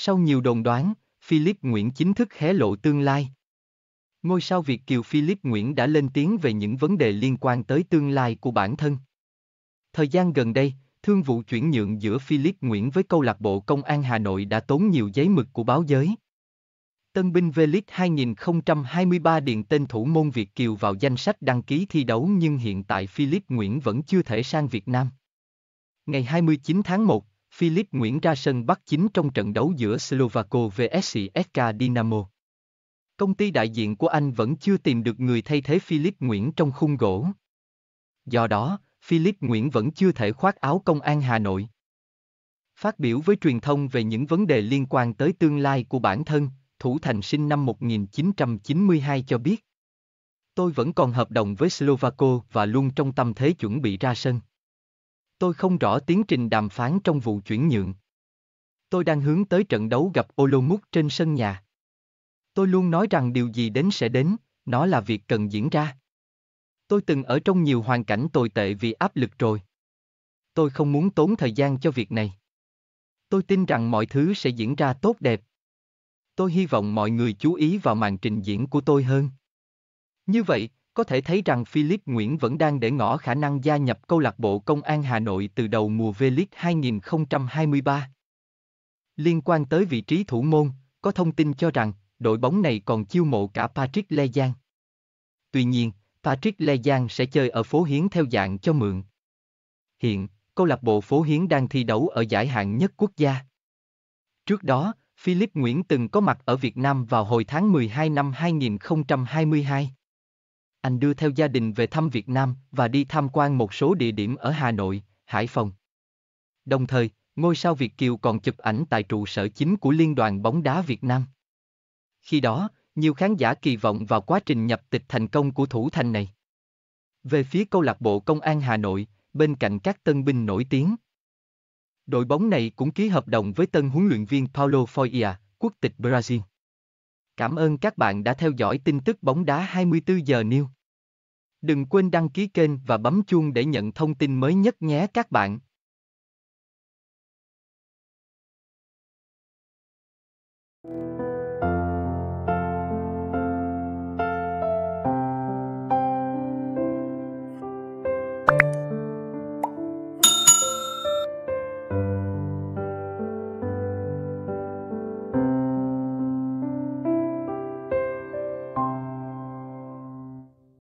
Sau nhiều đồn đoán, Philip Nguyễn chính thức hé lộ tương lai. Ngôi sao Việt Kiều Philip Nguyễn đã lên tiếng về những vấn đề liên quan tới tương lai của bản thân. Thời gian gần đây, thương vụ chuyển nhượng giữa Philip Nguyễn với câu lạc bộ Công an Hà Nội đã tốn nhiều giấy mực của báo giới. Tân binh V-League 2023 điện tên thủ môn Việt Kiều vào danh sách đăng ký thi đấu nhưng hiện tại Philip Nguyễn vẫn chưa thể sang Việt Nam. Ngày 29 tháng 1, Philip Nguyễn ra sân bắt chính trong trận đấu giữa Slovako vs SK Dynamo. Công ty đại diện của anh vẫn chưa tìm được người thay thế Philip Nguyễn trong khung gỗ. Do đó, Philip Nguyễn vẫn chưa thể khoác áo công an Hà Nội. Phát biểu với truyền thông về những vấn đề liên quan tới tương lai của bản thân, Thủ Thành sinh năm 1992 cho biết. Tôi vẫn còn hợp đồng với Slovako và luôn trong tâm thế chuẩn bị ra sân. Tôi không rõ tiến trình đàm phán trong vụ chuyển nhượng. Tôi đang hướng tới trận đấu gặp Olomouc trên sân nhà. Tôi luôn nói rằng điều gì đến sẽ đến, nó là việc cần diễn ra. Tôi từng ở trong nhiều hoàn cảnh tồi tệ vì áp lực rồi. Tôi không muốn tốn thời gian cho việc này. Tôi tin rằng mọi thứ sẽ diễn ra tốt đẹp. Tôi hy vọng mọi người chú ý vào màn trình diễn của tôi hơn. Như vậy, có thể thấy rằng Philip Nguyễn vẫn đang để ngỏ khả năng gia nhập câu lạc bộ Công an Hà Nội từ đầu mùa V-League 2023. Liên quan tới vị trí thủ môn, có thông tin cho rằng đội bóng này còn chiêu mộ cả Patrick Le Giang. Tuy nhiên, Patrick Le Giang sẽ chơi ở phố Hiến theo dạng cho mượn. Hiện, câu lạc bộ phố Hiến đang thi đấu ở giải hạng nhất quốc gia. Trước đó, Philip Nguyễn từng có mặt ở Việt Nam vào hồi tháng 12 năm 2022 anh đưa theo gia đình về thăm Việt Nam và đi tham quan một số địa điểm ở Hà Nội, Hải Phòng. Đồng thời, ngôi sao Việt Kiều còn chụp ảnh tại trụ sở chính của Liên đoàn bóng đá Việt Nam. Khi đó, nhiều khán giả kỳ vọng vào quá trình nhập tịch thành công của thủ thành này. Về phía câu lạc bộ Công an Hà Nội, bên cạnh các tân binh nổi tiếng, đội bóng này cũng ký hợp đồng với tân huấn luyện viên Paulo Foia, quốc tịch Brazil. Cảm ơn các bạn đã theo dõi tin tức bóng đá 24 giờ New. Đừng quên đăng ký kênh và bấm chuông để nhận thông tin mới nhất nhé các bạn.